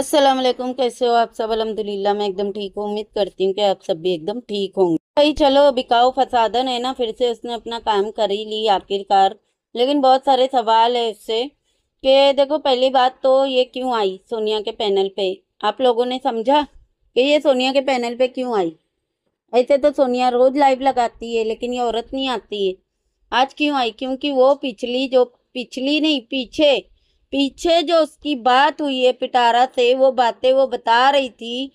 अस्सलाम वालेकुम कैसे हो आप सब अलहमदिल्ला मैं एकदम ठीक हूँ उम्मीद करती हूँ कि आप सब भी एकदम ठीक होंगे भाई चलो बिकाऊ फसादन है ना फिर से उसने अपना काम कर ही ली आखिरकार लेकिन बहुत सारे सवाल है उससे कि देखो पहली बात तो ये क्यों आई सोनिया के पैनल पे आप लोगों ने समझा कि ये सोनिया के पैनल पे क्यों आई ऐसे तो सोनिया रोज़ लाइव लगाती है लेकिन ये औरत नहीं आती है आज क्यों आई क्योंकि वो पिछली जो पिछली नहीं पीछे पीछे जो उसकी बात हुई है पिटारा से वो बातें वो बता रही थी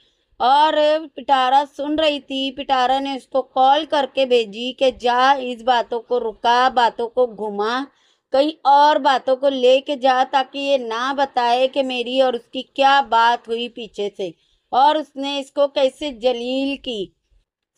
और पिटारा सुन रही थी पिटारा ने उसको कॉल करके भेजी कि जा इस बातों को रुका बातों को घुमा कई और बातों को ले के जा ताकि ये ना बताए कि मेरी और उसकी क्या बात हुई पीछे से और उसने इसको कैसे जलील की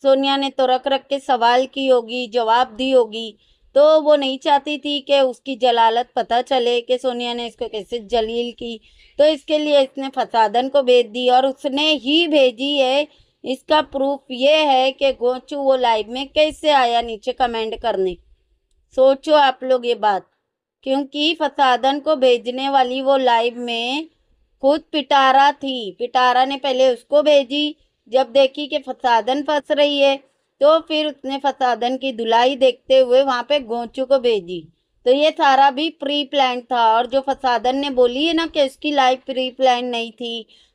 सोनिया ने तो रख रख के सवाल की होगी जवाब दी होगी तो वो नहीं चाहती थी कि उसकी जलालत पता चले कि सोनिया ने इसको कैसे जलील की तो इसके लिए इसने फसादन को भेज दी और उसने ही भेजी है इसका प्रूफ ये है कि गोचू वो लाइव में कैसे आया नीचे कमेंट करने सोचो आप लोग ये बात क्योंकि फसादन को भेजने वाली वो लाइव में खुद पिटारा थी पिटारा ने पहले उसको भेजी जब देखी कि फसादन फंस रही है तो फिर उसने फसादन की धुलाई देखते हुए वहाँ पे गोचू को भेजी तो ये सारा भी प्री प्लान था और जो फसादन ने बोली है ना कि इसकी लाइफ प्री प्लान नहीं थी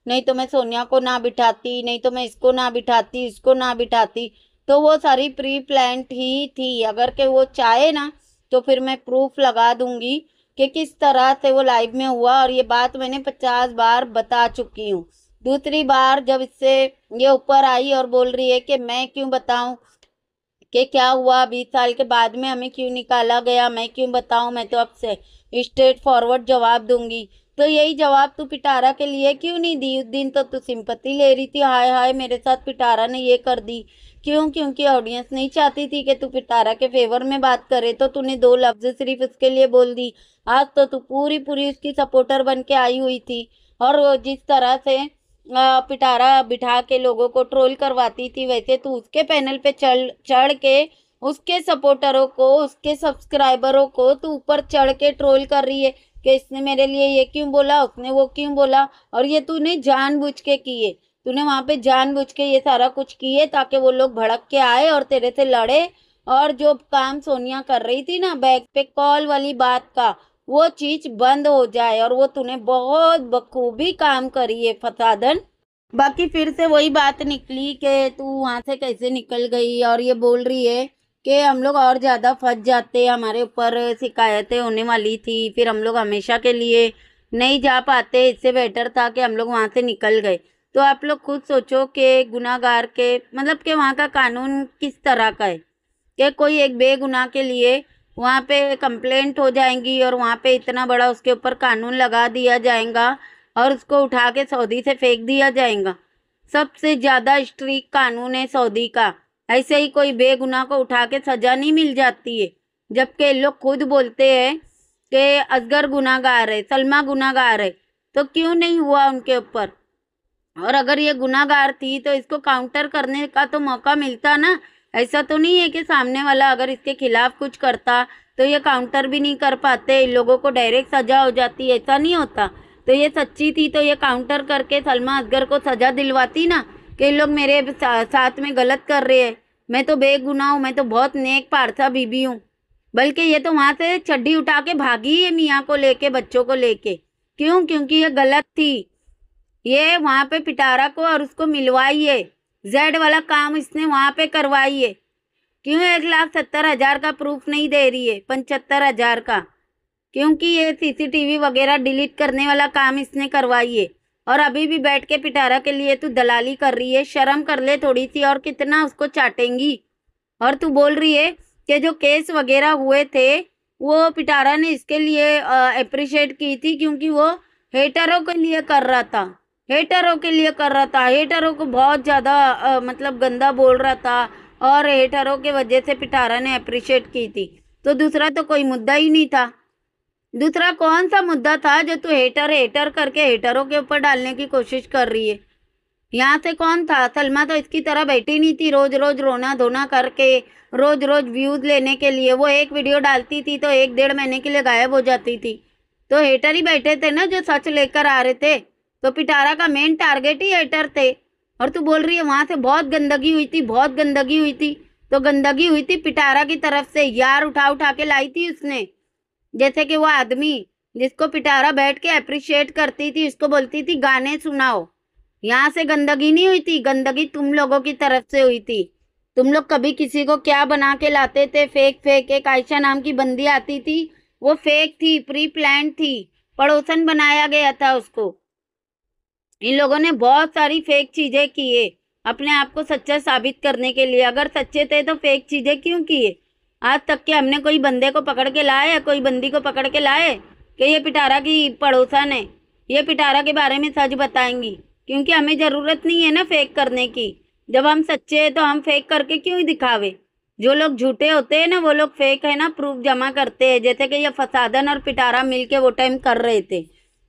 नहीं तो मैं सोनिया को ना बिठाती नहीं तो मैं इसको ना बिठाती इसको ना बिठाती तो वो सारी प्री प्लान ही थी अगर के वो चाहे ना तो फिर मैं प्रूफ लगा दूंगी कि किस तरह से वो लाइव में हुआ और ये बात मैंने पचास बार बता चुकी हूँ दूसरी बार जब इससे ये ऊपर आई और बोल रही है कि मैं क्यों बताऊं कि क्या हुआ बीस साल के बाद में हमें क्यों निकाला गया मैं क्यों बताऊं मैं तो आपसे स्ट्रेट फॉरवर्ड जवाब दूंगी तो यही जवाब तू पिटारा के लिए क्यों नहीं दी उस दिन तो तू सिंपत्ति ले रही थी हाय हाय मेरे साथ पिटारा ने ये कर दी क्यों क्योंकि ऑडियंस नहीं चाहती थी कि तू पिटारा के फेवर में बात करे तो तूने दो लफ्ज सिर्फ उसके लिए बोल दी आज तो तू पूरी पूरी उसकी सपोर्टर बन के आई हुई थी और जिस तरह से पिटारा बिठा के लोगों को ट्रोल करवाती थी वैसे तो उसके पैनल पे चढ़ चढ़ के उसके सपोर्टरों को उसके सब्सक्राइबरों को तो ऊपर चढ़ के ट्रोल कर रही है कि इसने मेरे लिए ये क्यों बोला उसने वो क्यों बोला और ये तूने जानबूझ के किए तूने वहाँ पे जानबूझ के ये सारा कुछ किए ताकि वो लोग भड़क के आए और तेरे से लड़े और जो काम सोनिया कर रही थी ना बैग पे कॉल वाली बात का वो चीज़ बंद हो जाए और वो तूने बहुत बखूबी काम करी है फसादन बाकी फिर से वही बात निकली कि तू वहाँ से कैसे निकल गई और ये बोल रही है कि हम लोग और ज़्यादा फंस जाते हमारे ऊपर शिकायतें होने वाली थी फिर हम लोग हमेशा के लिए नहीं जा पाते इससे बेटर था कि हम लोग वहाँ से निकल गए तो आप लोग खुद सोचो कि गुनागार के मतलब कि वहाँ का कानून किस तरह का है कि कोई एक बेगुनाह के लिए वहाँ पे कंप्लेंट हो जाएंगी और वहाँ पे इतना बड़ा उसके ऊपर कानून लगा दिया जाएगा और उसको उठा के सऊदी से फेंक दिया जाएगा सबसे ज़्यादा स्ट्रिक कानून है सऊदी का ऐसे ही कोई बेगुनाह को उठा के सज़ा नहीं मिल जाती है जबकि लोग खुद बोलते हैं कि असगर गुनागार है सलमा गुनागार है तो क्यों नहीं हुआ उनके ऊपर और अगर ये गुनागार थी तो इसको काउंटर करने का तो मौका मिलता ना ऐसा तो नहीं है कि सामने वाला अगर इसके खिलाफ कुछ करता तो ये काउंटर भी नहीं कर पाते इन लोगों को डायरेक्ट सजा हो जाती ऐसा नहीं होता तो ये सच्ची थी तो ये काउंटर करके सलमा असगर को सजा दिलवाती ना कि लोग मेरे साथ में गलत कर रहे हैं मैं तो बेगुनाह हूँ मैं तो बहुत नेक पारसा बीबी हूँ बल्कि ये तो वहाँ से चड्डी उठा के भागी है मियाँ को लेके बच्चों को लेके क्यों क्योंकि ये गलत थी ये वहाँ पे पिटारा को और उसको मिलवाई है जेड वाला काम इसने वहाँ पे करवाई है क्यों एक लाख सत्तर हज़ार का प्रूफ नहीं दे रही है पचहत्तर हज़ार का क्योंकि ये सीसीटीवी वगैरह डिलीट करने वाला काम इसने करवाई है और अभी भी बैठ के पिटारा के लिए तू दलाली कर रही है शर्म कर ले थोड़ी सी और कितना उसको चाटेंगी और तू बोल रही है कि जो केस वगैरह हुए थे वो पिटारा ने इसके लिए अप्रिशिएट की थी क्योंकि वो हेटरों के लिए कर रहा था हेटरों के लिए कर रहा था हेटरों को बहुत ज़्यादा मतलब गंदा बोल रहा था और हेटरों के वजह से पिटारा ने अप्रिशिएट की थी तो दूसरा तो कोई मुद्दा ही नहीं था दूसरा कौन सा मुद्दा था जो तू हेटर हेटर करके हेटरों के ऊपर डालने की कोशिश कर रही है यहाँ से कौन था सलमा तो इसकी तरह बैठी नहीं थी रोज रोज रोना धोना करके रोज रोज व्यूज लेने के लिए वो एक वीडियो डालती थी तो एक डेढ़ महीने के लिए गायब हो जाती थी तो हेटर ही बैठे थे ना जो सच लेकर आ रहे थे तो पिटारा का मेन टारगेट ही एटर थे और तू बोल रही है वहाँ से बहुत गंदगी हुई थी बहुत गंदगी हुई थी तो गंदगी हुई थी पिटारा की तरफ से यार उठा उठा के लाई थी उसने जैसे कि वो आदमी जिसको पिटारा बैठ के अप्रिशिएट करती थी उसको बोलती थी गाने सुनाओ यहाँ से गंदगी नहीं हुई थी गंदगी तुम लोगों की तरफ से हुई थी तुम लोग कभी किसी को क्या बना के लाते थे फेक फेक एक आयशा नाम की बंदी आती थी वो फेक थी प्री प्लान थी पड़ोसन बनाया गया था उसको इन लोगों ने बहुत सारी फेक चीज़ें किए अपने आप को सच्चा साबित करने के लिए अगर सच्चे थे तो फेक चीज़ें क्यों किए आज तक के हमने कोई बंदे को पकड़ के लाए या कोई बंदी को पकड़ के लाए कि ये पिटारा की पड़ोसन है ये पिटारा के बारे में सच बताएंगी क्योंकि हमें ज़रूरत नहीं है ना फेक करने की जब हम सच्चे हैं तो हम फेक करके क्यों ही दिखावे जो लोग झूठे होते हैं ना वो लोग फेक है ना प्रूफ जमा करते हैं जैसे कि ये फसादन और पिटारा मिलके वो टाइम कर रहे थे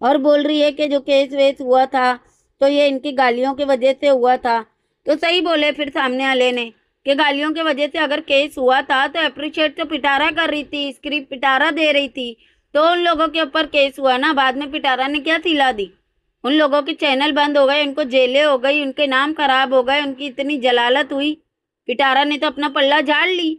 और बोल रही है कि जो केस वेस हुआ था तो ये इनकी गालियों की वजह से हुआ था तो सही बोले फिर सामने वाले ने कि गालियों की वजह से अगर केस हुआ था तो अप्रिशिएट तो पिटारा कर रही थी इसकी पिटारा दे रही थी तो उन लोगों के ऊपर केस हुआ ना बाद में पिटारा ने क्या सिला दी उन लोगों के चैनल बंद हो गए उनको जेलें हो गई उनके नाम खराब हो गए उनकी इतनी जलालत हुई पिटारा ने तो अपना पल्ला झाड़ ली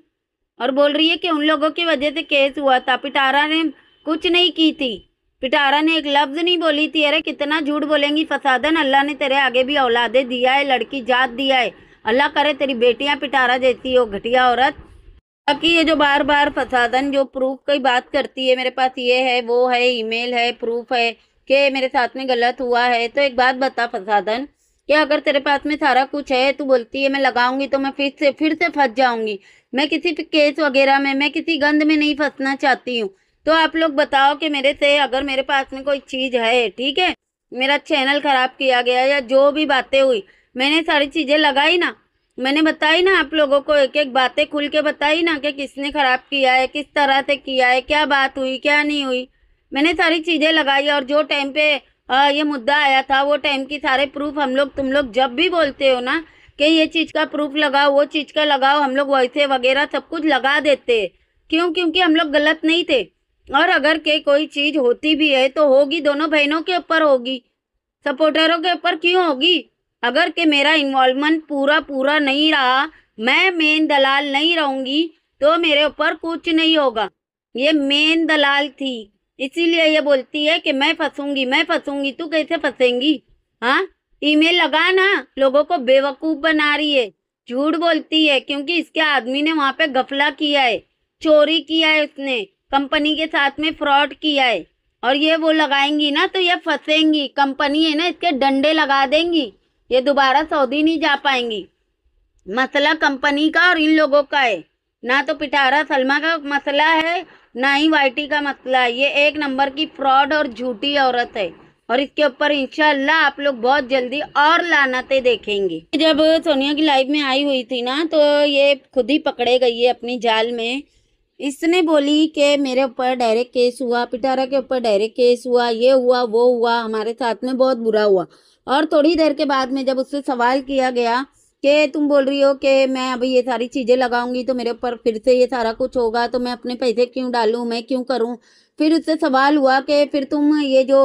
और बोल रही है कि उन लोगों की वजह से केस हुआ था पिटारा ने कुछ नहीं की थी पिटारा ने एक लफ्ज नहीं बोली थी अरे कितना झूठ बोलेंगी फसादन अल्लाह ने तेरे आगे भी औलादे दिया है लड़की जात दिया है अल्लाह करे तेरी बेटियां पिटारा देती हो घटिया औरत बाकी ये जो बार बार फसादन जो प्रूफ की बात करती है मेरे पास ये है वो है ईमेल है प्रूफ है कि मेरे साथ में गलत हुआ है तो एक बात बता फसादन कि अगर तेरे पास में सारा कुछ है तू बोलती है मैं लगाऊंगी तो मैं फिर से फिर से फंस जाऊंगी मैं किसी केस वगैरह में मैं किसी गंद में नहीं फंसना चाहती हूँ तो आप लोग बताओ कि मेरे से अगर मेरे पास में कोई चीज़ है ठीक है मेरा चैनल ख़राब किया गया या जो भी बातें हुई मैंने सारी चीज़ें लगाई ना मैंने बताई ना आप लोगों को एक एक बातें खुल के बताई ना कि किसने ख़राब किया है किस तरह से किया है क्या बात हुई क्या नहीं हुई मैंने सारी चीज़ें लगाई और जो टाइम पे आ, ये मुद्दा आया था वो टाइम की सारे प्रूफ हम लोग तुम लोग जब भी बोलते हो ना कि ये चीज़ का प्रूफ लगाओ वो चीज़ का लगाओ हम लोग वैसे वगैरह सब कुछ लगा देते क्यों क्योंकि हम लोग गलत नहीं थे और अगर के कोई चीज़ होती भी है तो होगी दोनों बहनों के ऊपर होगी सपोर्टरों के ऊपर क्यों होगी अगर के मेरा इन्वॉल्वमेंट पूरा पूरा नहीं रहा मैं मेन दलाल नहीं रहूँगी तो मेरे ऊपर कुछ नहीं होगा ये मेन दलाल थी इसीलिए ये बोलती है कि मैं फंसूंगी मैं फंसूंगी तू कैसे फंसेंगी हाँ ईमेल लगा ना लोगों को बेवकूफ़ बना रही है झूठ बोलती है क्योंकि इसके आदमी ने वहाँ पे गफला किया है चोरी किया है उसने कंपनी के साथ में फ्रॉड किया है और ये वो लगाएंगी ना तो ये फंसेंगी कंपनी है ना इसके डंडे लगा देंगी ये दोबारा सऊदी नहीं जा पाएंगी मसला कंपनी का और इन लोगों का है ना तो पिटारा सलमा का मसला है ना ही वाइटी का मसला है ये एक नंबर की फ्रॉड और झूठी औरत है और इसके ऊपर इंशाल्लाह आप लोग बहुत जल्दी और लानते देखेंगे जब सोनिया की लाइफ में आई हुई थी ना तो ये खुद ही पकड़े गई है अपनी जाल में इसने बोली कि मेरे ऊपर डायरेक्ट केस हुआ पिटारा के ऊपर डायरेक्ट केस हुआ ये हुआ वो हुआ हमारे साथ में बहुत बुरा हुआ और थोड़ी देर के बाद में जब उससे सवाल किया गया कि तुम बोल रही हो कि मैं अभी ये सारी चीज़ें लगाऊंगी तो मेरे ऊपर फिर से ये सारा कुछ होगा तो मैं अपने पैसे क्यों डालूँ मैं क्यों करूँ फिर उससे सवाल हुआ कि फिर तुम ये जो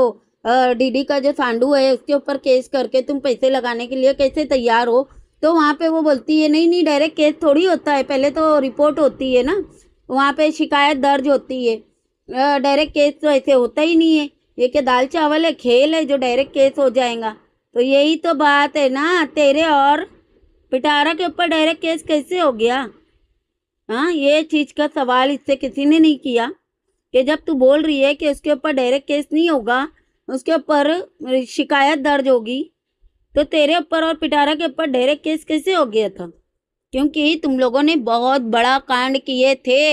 डीडी का जो सांडू है उसके ऊपर केस करके तुम पैसे लगाने के लिए कैसे तैयार हो तो वहाँ पे वो बोलती है नहीं नहीं डायरेक्ट केस थोड़ी होता है पहले तो रिपोर्ट होती है ना वहाँ पे शिकायत दर्ज होती है डायरेक्ट केस तो ऐसे होता ही नहीं है ये क्या दाल चावल है खेल है जो डायरेक्ट केस हो जाएगा तो यही तो बात है ना तेरे और पिटारा के ऊपर डायरेक्ट केस कैसे हो गया हाँ ये चीज़ का सवाल इससे किसी ने नहीं किया कि जब तू बोल रही है कि उसके ऊपर डायरेक्ट केस नहीं होगा उसके ऊपर शिकायत दर्ज होगी तो तेरे ऊपर और पिटारा के ऊपर डायरेक्ट केस कैसे हो गया था क्योंकि तुम लोगों ने बहुत बड़ा कांड किए थे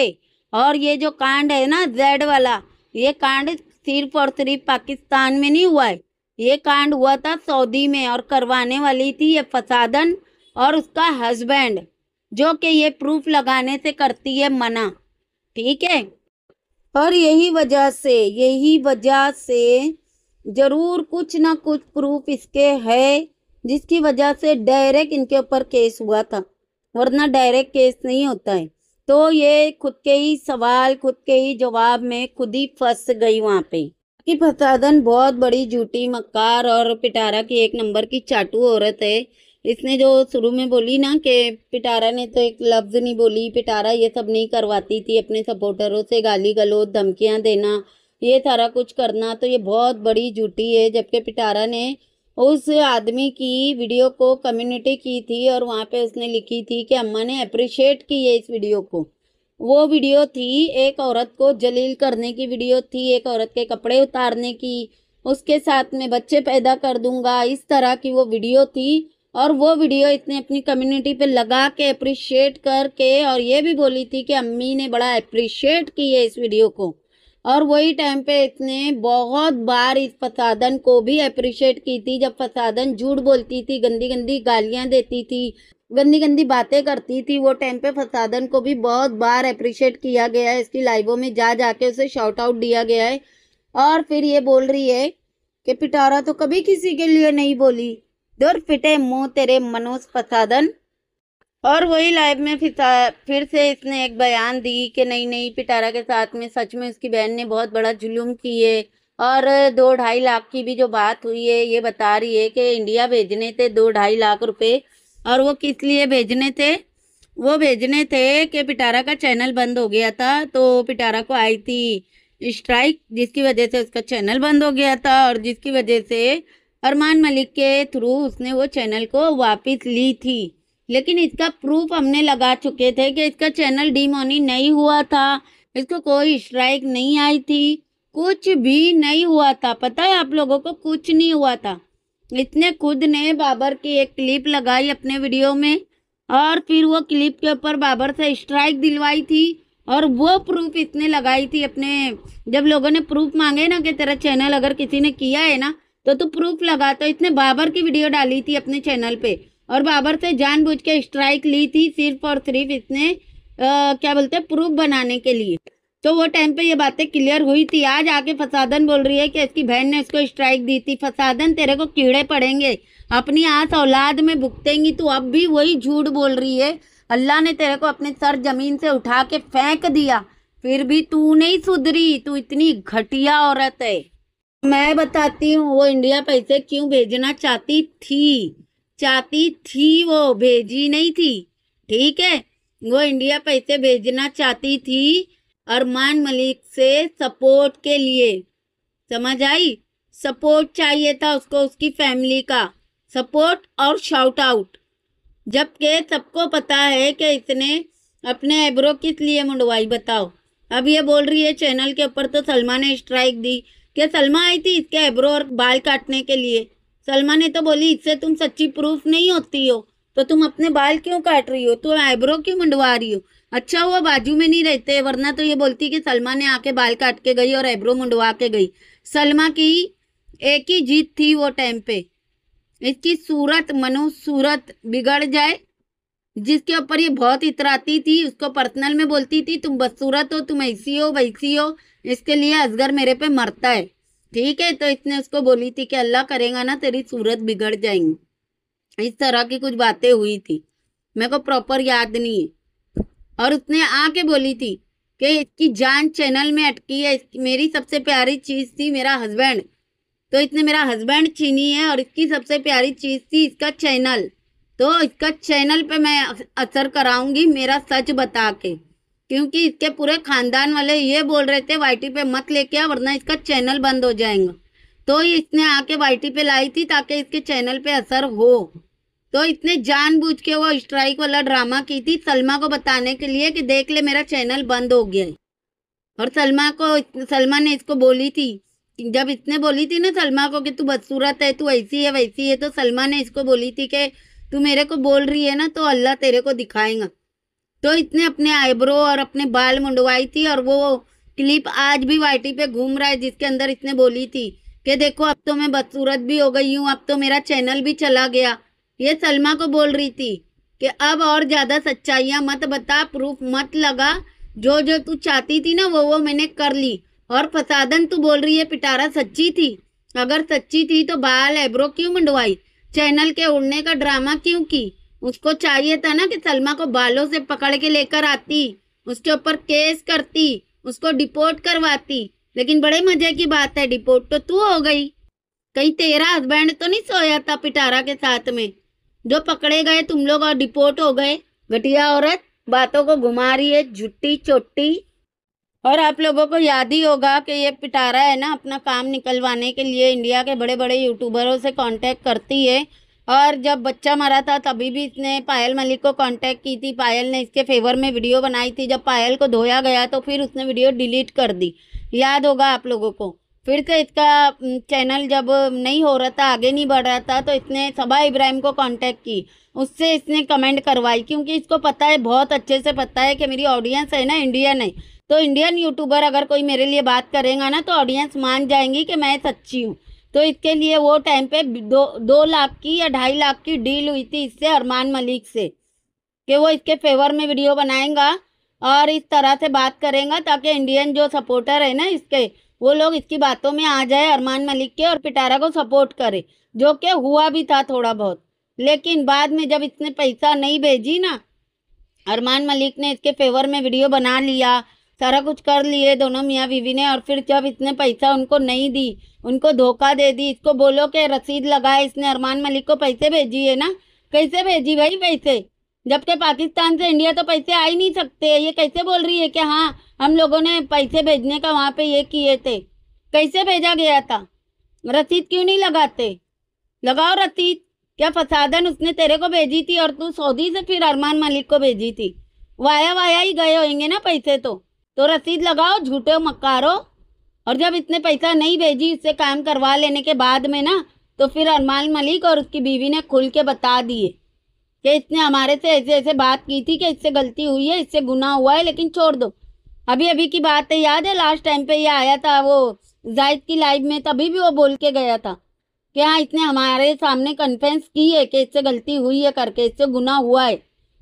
और ये जो कांड है ना जेड वाला ये कांड सिर्फ और सिर्फ पाकिस्तान में नहीं हुआ है ये कांड हुआ था सऊदी में और करवाने वाली थी ये फसादन और उसका हस्बैंड जो कि ये प्रूफ लगाने से करती है मना ठीक है और यही वजह से यही वजह से ज़रूर कुछ ना कुछ प्रूफ इसके है जिसकी वजह से डायरेक्ट इनके ऊपर केस हुआ था वरना डायरेक्ट केस नहीं होता है तो ये खुद के ही सवाल खुद के ही जवाब में खुद ही फंस गई वहाँ पे कि फसादन बहुत बड़ी झूठी मक्कार और पिटारा की एक नंबर की चाटू औरत है इसने जो शुरू में बोली ना कि पिटारा ने तो एक लफ्ज़ नहीं बोली पिटारा ये सब नहीं करवाती थी अपने सपोर्टरों से गाली गलोच धमकियाँ देना ये सारा कुछ करना तो ये बहुत बड़ी झूठी है जबकि पिटारा ने उस आदमी की वीडियो को कम्युनिटी की थी और वहाँ पे उसने लिखी थी कि अम्मा ने अप्रिशिएट की है इस वीडियो को वो वीडियो थी एक औरत को जलील करने की वीडियो थी एक औरत के कपड़े उतारने की उसके साथ में बच्चे पैदा कर दूंगा इस तरह की वो वीडियो थी और वो वीडियो इतने अपनी कम्युनिटी पे लगा के अप्रिशिएट करके और ये भी बोली थी कि अम्मी ने बड़ा अप्रिशिएट की है इस वीडियो को और वही टाइम पे इसने बहुत बार इस फसादन को भी अप्रिशिएट की थी जब फसादन झूठ बोलती थी गंदी गंदी गालियाँ देती थी गंदी गंदी बातें करती थी वो टाइम पे फसादन को भी बहुत बार अप्रिशिएट किया गया है इसकी लाइवों में जा जाके उसे शॉर्ट आउट दिया गया है और फिर ये बोल रही है कि पिटारा तो कभी किसी के लिए नहीं बोली दुर फिटे मुँह तेरे मनोज फसादन और वही लाइव में फिर फिर से इसने एक बयान दी कि नहीं नहीं पिटारा के साथ में सच में उसकी बहन ने बहुत बड़ा जुलूम किए और दो ढाई लाख की भी जो बात हुई है ये बता रही है कि इंडिया भेजने थे दो ढाई लाख रुपए और वो किस लिए भेजने थे वो भेजने थे कि पिटारा का चैनल बंद हो गया था तो पिटारा को आई थी स्ट्राइक जिसकी वजह से उसका चैनल बंद हो गया था और जिसकी वजह से अरमान मलिक के थ्रू उसने वो चैनल को वापस ली थी लेकिन इसका प्रूफ हमने लगा चुके थे कि इसका चैनल डीमोनी नहीं हुआ था इसको कोई स्ट्राइक नहीं आई थी कुछ भी नहीं हुआ था पता है आप लोगों को कुछ नहीं हुआ था इसने खुद ने बाबर की एक क्लिप लगाई अपने वीडियो में और फिर वो क्लिप के ऊपर बाबर से स्ट्राइक दिलवाई थी और वो प्रूफ इसने लगाई थी अपने जब लोगों ने प्रूफ मांगे ना कि तेरा चैनल अगर किसी ने किया है ना तो तू प्रूफ लगा तो इसने बाबर की वीडियो डाली थी अपने चैनल पे और बाबर से जानबूझ के स्ट्राइक ली थी सिर्फ और सिर्फ इसने आ, क्या बोलते हैं प्रूफ बनाने के लिए तो वो टाइम पे ये बातें क्लियर हुई थी आज आके फसादन बोल रही है कि इसकी बहन ने उसको स्ट्राइक दी थी फसादन तेरे को कीड़े पड़ेंगे अपनी आस औलाद में भुगतेंगी तू अब भी वही झूठ बोल रही है अल्लाह ने तेरे को अपने सर जमीन से उठा के फेंक दिया फिर भी तू नहीं सुधरी तू इतनी घटिया औरत है मैं बताती हूँ वो इंडिया पैसे क्यों भेजना चाहती थी चाहती थी वो भेजी नहीं थी ठीक है वो इंडिया पैसे भेजना चाहती थी अरमान मलिक से सपोर्ट के लिए समझ आई सपोर्ट चाहिए था उसको उसकी फैमिली का सपोर्ट और शाउट आउट जबकि सबको पता है कि इसने अपने एब्रो किस लिए मुंडवाई बताओ अब ये बोल रही है चैनल के ऊपर तो सलमा ने स्ट्राइक दी कि सलमा आई थी इसके एब्रो और बाल काटने के लिए सलमा ने तो बोली इससे तुम सच्ची प्रूफ नहीं होती हो तो तुम अपने बाल क्यों काट रही हो तुम आईब्रो क्यों मंडवा रही हो अच्छा हुआ बाजू में नहीं रहते वरना तो ये बोलती कि सलमा ने आके बाल काट के गई और आईब्रो मंडवा के गई सलमा की एक ही जीत थी वो टाइम पे इसकी सूरत मनु सूरत बिगड़ जाए जिसके ऊपर ये बहुत इतराती थी उसको पर्सनल में बोलती थी तुम बदसूरत हो तुम ऐसी हो वैसी हो इसके लिए असगर मेरे पे मरता है ठीक है तो इसने उसको बोली थी कि अल्लाह करेगा ना तेरी सूरत बिगड़ जाएगी इस तरह की कुछ बातें हुई थी मेरे को प्रॉपर याद नहीं है और उसने आके बोली थी कि इसकी जान चैनल में अटकी है मेरी सबसे प्यारी चीज़ थी मेरा हस्बैंड तो इसने मेरा हस्बैंड छीनी है और इसकी सबसे प्यारी चीज़ थी इसका चैनल तो इसका चैनल पे मैं असर कराऊंगी मेरा सच बता के क्योंकि इसके पूरे खानदान वाले ये बोल रहे थे वाई पे मत लेके आ वरना इसका चैनल बंद हो जाएगा तो इसने आके वाई पे लाई थी ताकि इसके चैनल पे असर हो तो इसने जानबूझ के वो स्ट्राइक वाला ड्रामा की थी सलमा को बताने के लिए कि देख ले मेरा चैनल बंद हो गया है और सलमा को सलमा ने इसको बोली थी जब इसने बोली थी ना सलमा को कि तू बदसूरत है तू ऐसी है वैसी है तो सलमा ने इसको बोली थी कि तू मेरे को बोल रही है ना तो अल्लाह तेरे को दिखाएगा तो इसने अपने आईब्रो और अपने बाल मुंडवाई थी और वो क्लिप आज भी वाइटी पे घूम रहा है जिसके अंदर इसने बोली थी कि देखो अब तो मैं बदसूरत भी हो गई हूँ अब तो मेरा चैनल भी चला गया ये सलमा को बोल रही थी कि अब और ज़्यादा सच्चाइयाँ मत बता प्रूफ मत लगा जो जो तू चाहती थी ना वो वो मैंने कर ली और फसादन तू बोल रही है पिटारा सच्ची थी अगर सच्ची थी तो बाल एब्रो क्यों मंडवाई चैनल के उड़ने का ड्रामा क्यों की उसको चाहिए था ना कि सलमा को बालों से पकड़ के लेकर आती उसके ऊपर केस करती उसको डिपोर्ट करवाती लेकिन बड़े मजे की बात है डिपोर्ट तो तू हो गई कहीं तेरा हस्बैंड तो नहीं सोया था पिटारा के साथ में जो पकड़े गए तुम लोग और डिपोर्ट हो गए घटिया औरत बातों को घुमा रही है झुट्टी चोटी और आप लोगों को याद ही होगा कि ये पिटारा है ना अपना काम निकलवाने के लिए इंडिया के बड़े बड़े यूट्यूबरों से कांटेक्ट करती है और जब बच्चा मरा था तभी भी इसने पायल मलिक को कांटेक्ट की थी पायल ने इसके फेवर में वीडियो बनाई थी जब पायल को धोया गया तो फिर उसने वीडियो डिलीट कर दी याद होगा आप लोगों को फिर से इसका चैनल जब नहीं हो रहा था आगे नहीं बढ़ रहा था तो इसने सबा इब्राहिम को कांटेक्ट की उससे इसने कमेंट करवाई क्योंकि इसको पता है बहुत अच्छे से पता है कि मेरी ऑडियंस है ना इंडियन है तो इंडियन यूट्यूबर अगर कोई मेरे लिए बात करेगा ना तो ऑडियंस मान जाएंगी कि मैं सच्ची हूँ तो इसके लिए वो टाइम पे दो दो लाख की या ढाई लाख की डील हुई थी इससे अरमान मलिक से कि वो इसके फेवर में वीडियो बनाएगा और इस तरह से बात करेंगे ताकि इंडियन जो सपोर्टर है ना इसके वो लोग इसकी बातों में आ जाए अरमान मलिक के और पिटारा को सपोर्ट करे जो कि हुआ भी था थोड़ा बहुत लेकिन बाद में जब इसने पैसा नहीं भेजी ना अरमान मलिक ने इसके फेवर में वीडियो बना लिया सारा कुछ कर लिए दोनों मियाँ बीवी ने और फिर जब इसने पैसा उनको नहीं दी उनको धोखा दे दी इसको बोलो कि रसीद लगाए इसने अरमान मलिक को पैसे भेजी है ना कैसे भेजी भाई पैसे जबकि पाकिस्तान से इंडिया तो पैसे आ ही नहीं सकते ये कैसे बोल रही है कि हाँ हम लोगों ने पैसे भेजने का वहाँ पे ये किए थे कैसे भेजा गया था रसीद क्यों नहीं लगाते लगाओ रसीद क्या फसादन उसने तेरे को भेजी थी और तू सऊदी से फिर अरमान मलिक को भेजी थी वाया वाया ही गए होंगे ना पैसे तो तो रसीद लगाओ झूठे मक्कारो और जब इतने पैसा नहीं भेजी उससे काम करवा लेने के बाद में ना तो फिर अरमान मलिक और उसकी बीवी ने खुल के बता दिए कि इसने हमारे से ऐसे ऐसे बात की थी कि इससे गलती हुई है इससे गुना हुआ है लेकिन छोड़ दो अभी अभी की बात है याद है लास्ट टाइम पे ये आया था वो जायद की लाइफ में तभी भी वो बोल के गया था कि हाँ इसने हमारे सामने कन्फेंस की है कि इससे गलती हुई है करके इससे गुना हुआ है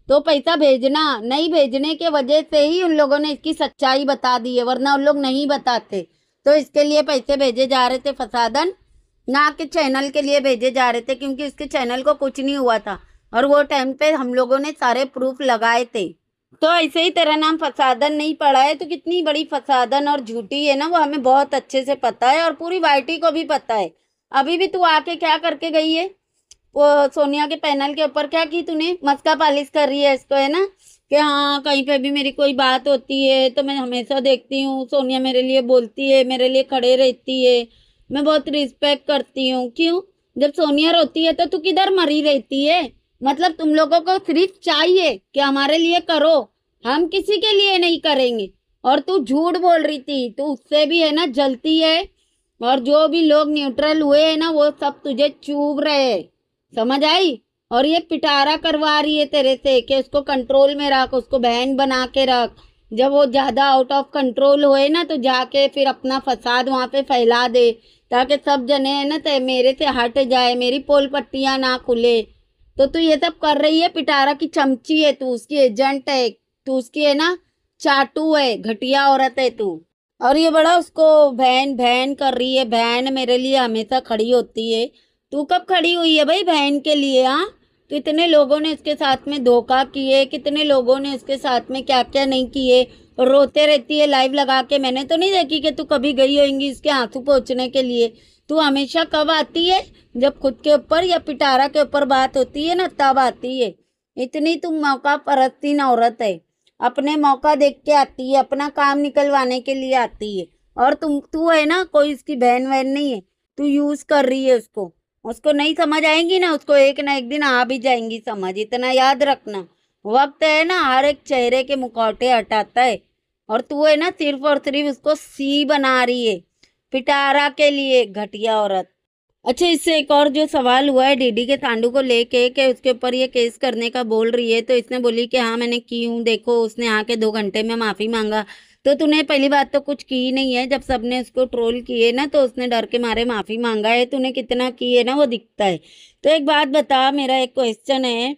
तो पैसा भेजना नहीं भेजने के वजह से ही उन लोगों ने इसकी सच्चाई बता दी है वरना उन लोग नहीं बताते तो इसके लिए पैसे भेजे जा रहे थे फसादन ना के चैनल के लिए भेजे जा रहे थे क्योंकि उसके चैनल को कुछ नहीं हुआ था और वो टाइम पे हम लोगों ने सारे प्रूफ लगाए थे तो ऐसे ही तेरा नाम फसादन नहीं पड़ा है तो कितनी बड़ी फसादन और झूठी है ना वो हमें बहुत अच्छे से पता है और पूरी वाइटी को भी पता है अभी भी तू आके क्या करके गई है वो सोनिया के पैनल के ऊपर क्या की तूने मस्का पालिश कर रही है इसको है ना कि हाँ कहीं पे भी मेरी कोई बात होती है तो मैं हमेशा देखती हूँ सोनिया मेरे लिए बोलती है मेरे लिए खड़े रहती है मैं बहुत रिस्पेक्ट करती हूँ क्यों जब सोनिया रोती है तो तू किधर मरी रहती है मतलब तुम लोगों को सिर्फ चाहिए कि हमारे लिए करो हम किसी के लिए नहीं करेंगे और तू झूठ बोल रही थी तो उससे भी है ना जलती है और जो भी लोग न्यूट्रल हुए हैं ना वो सब तुझे चूभ रहे हैं समझ आई और ये पिटारा करवा रही है तेरे से कि उसको कंट्रोल में रख उसको बहन बना के रख जब वो ज़्यादा आउट ऑफ कंट्रोल होए ना तो जाके फिर अपना फसाद वहाँ पे फैला दे ताकि सब जने है ना मेरे से हट जाए मेरी पोल पट्टियाँ ना खुले तो तू ये सब कर रही है पिटारा की चमची है तू उसकी एजेंट है तू उसकी है ना चाटू है घटिया औरत है तू और ये बड़ा उसको बहन बहन कर रही है बहन मेरे लिए हमेशा खड़ी होती है तू कब खड़ी हुई है भाई बहन के लिए हाँ कितने तो लोगों ने इसके साथ में धोखा किए कितने लोगों ने इसके साथ में क्या क्या नहीं किए रोते रहती है लाइव लगा के मैंने तो नहीं देखी कि तू कभी गई होगी इसके आंसू पहुँचने के लिए तू हमेशा कब आती है जब खुद के ऊपर या पिटारा के ऊपर बात होती है ना तब आती है इतनी तुम मौका परस्ती न औरत है अपने मौका देख के आती है अपना काम निकलवाने के लिए आती है और तुम तू है ना कोई इसकी बहन वहन नहीं है तू यूज़ कर रही है उसको उसको नहीं समझ आएंगी ना उसको एक ना एक दिन आ भी जाएंगी समझ इतना याद रखना वक्त है ना हर एक चेहरे के मुकावटे हटाता है और तू है ना सिर्फ और सिर्फ उसको सी बना रही है पिटारा के लिए घटिया औरत अच्छा इससे एक और जो सवाल हुआ है डीडी के तांडू को लेके के उसके ऊपर ये केस करने का बोल रही है तो इसने बोली कि हाँ मैंने की हूँ देखो उसने आके दो घंटे में माफ़ी मांगा तो तूने पहली बात तो कुछ की नहीं है जब सबने उसको ट्रोल किए ना तो उसने डर के मारे माफ़ी मांगा है तूने कितना की है ना वो दिखता है तो एक बात बता मेरा एक क्वेश्चन है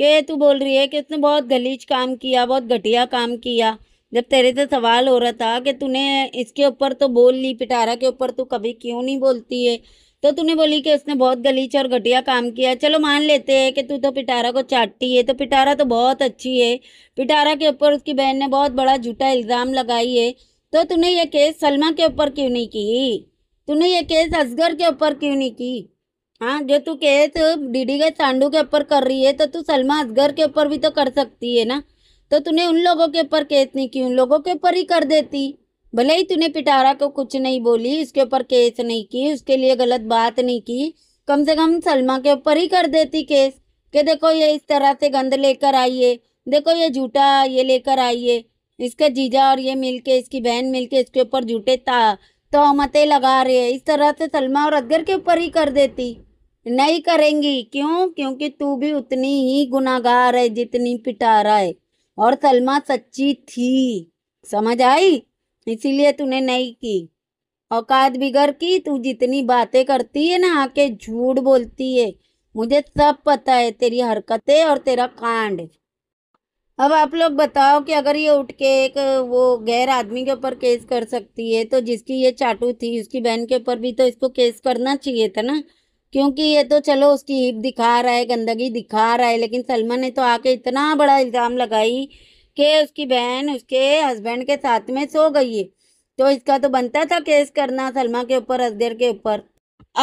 कि तू बोल रही है कि उसने बहुत गलीच काम किया बहुत घटिया काम किया जब तेरे से सवाल हो रहा था कि तूने इसके ऊपर तो बोल ली पिटारा के ऊपर तू कभी क्यों नहीं बोलती है तो तूने बोली कि उसने बहुत गलीच और घटिया काम किया चलो मान लेते हैं कि तू तो पिटारा को चाटती है तो पिटारा तो बहुत अच्छी है पिटारा के ऊपर उसकी बहन ने बहुत बड़ा झूठा इल्ज़ाम लगाई है तो तूने ये केस सलमा के ऊपर क्यों नहीं की तूने ये केस असगर के ऊपर क्यों नहीं की हाँ जो तू केस डीडी के सांडू के ऊपर कर रही है तो तू सलमा असगर के ऊपर भी तो कर सकती है ना तो तूने उन लोगों के ऊपर केस नहीं की उन लोगों के ऊपर ही कर देती भले ही तूने पिटारा को कुछ नहीं बोली उसके ऊपर केस नहीं की उसके लिए गलत बात नहीं की कम से कम सलमा के ऊपर ही कर देती केस कि देखो ये इस तरह से गंद लेकर आइए देखो ये झूठा ये लेकर आइए इसका जीजा और ये मिलके इसकी बहन मिलके इसके ऊपर झूठे ता मते लगा रहे हैं इस तरह से सलमा और अदगर के ऊपर ही कर देती नहीं करेंगी क्यों क्योंकि तू भी उतनी ही गुनागार है जितनी पिटारा है और सलमा सच्ची थी समझ आई इसीलिए तूने नहीं की औकात बिगड़ की तू जितनी बातें करती है ना आके झूठ बोलती है मुझे सब पता है तेरी हरकतें और तेरा कांड अब आप लोग बताओ कि अगर ये उठ के एक वो गैर आदमी के ऊपर केस कर सकती है तो जिसकी ये चाटू थी उसकी बहन के ऊपर भी तो इसको केस करना चाहिए था ना क्योंकि ये तो चलो उसकी हिप दिखा रहा है गंदगी दिखा रहा है लेकिन सलमा ने तो आके इतना बड़ा इल्ज़ाम लगाई कि उसकी बहन उसके हस्बैंड के साथ में सो गई है तो इसका तो बनता था केस करना सलमा के ऊपर अजगर के ऊपर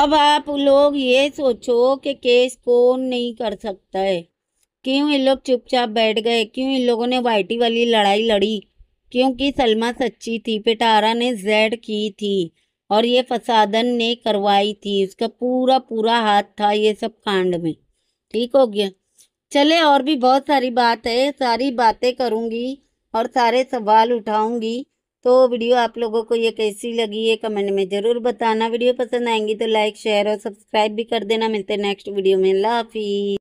अब आप लोग ये सोचो कि केस कौन नहीं कर सकता है क्यों इन लोग चुपचाप बैठ गए क्यों इन लोगों ने वाइटी वाली लड़ाई लड़ी क्योंकि सलमा सच्ची थी पिटारा ने जेड की थी और ये फसादन ने करवाई थी उसका पूरा पूरा हाथ था ये सब कांड में ठीक हो गया चले और भी बहुत सारी बात है सारी बातें करूँगी और सारे सवाल उठाऊंगी तो वीडियो आप लोगों को ये कैसी लगी है कमेंट में ज़रूर बताना वीडियो पसंद आएंगी तो लाइक शेयर और सब्सक्राइब भी कर देना मिलते हैं नेक्स्ट वीडियो में लाफी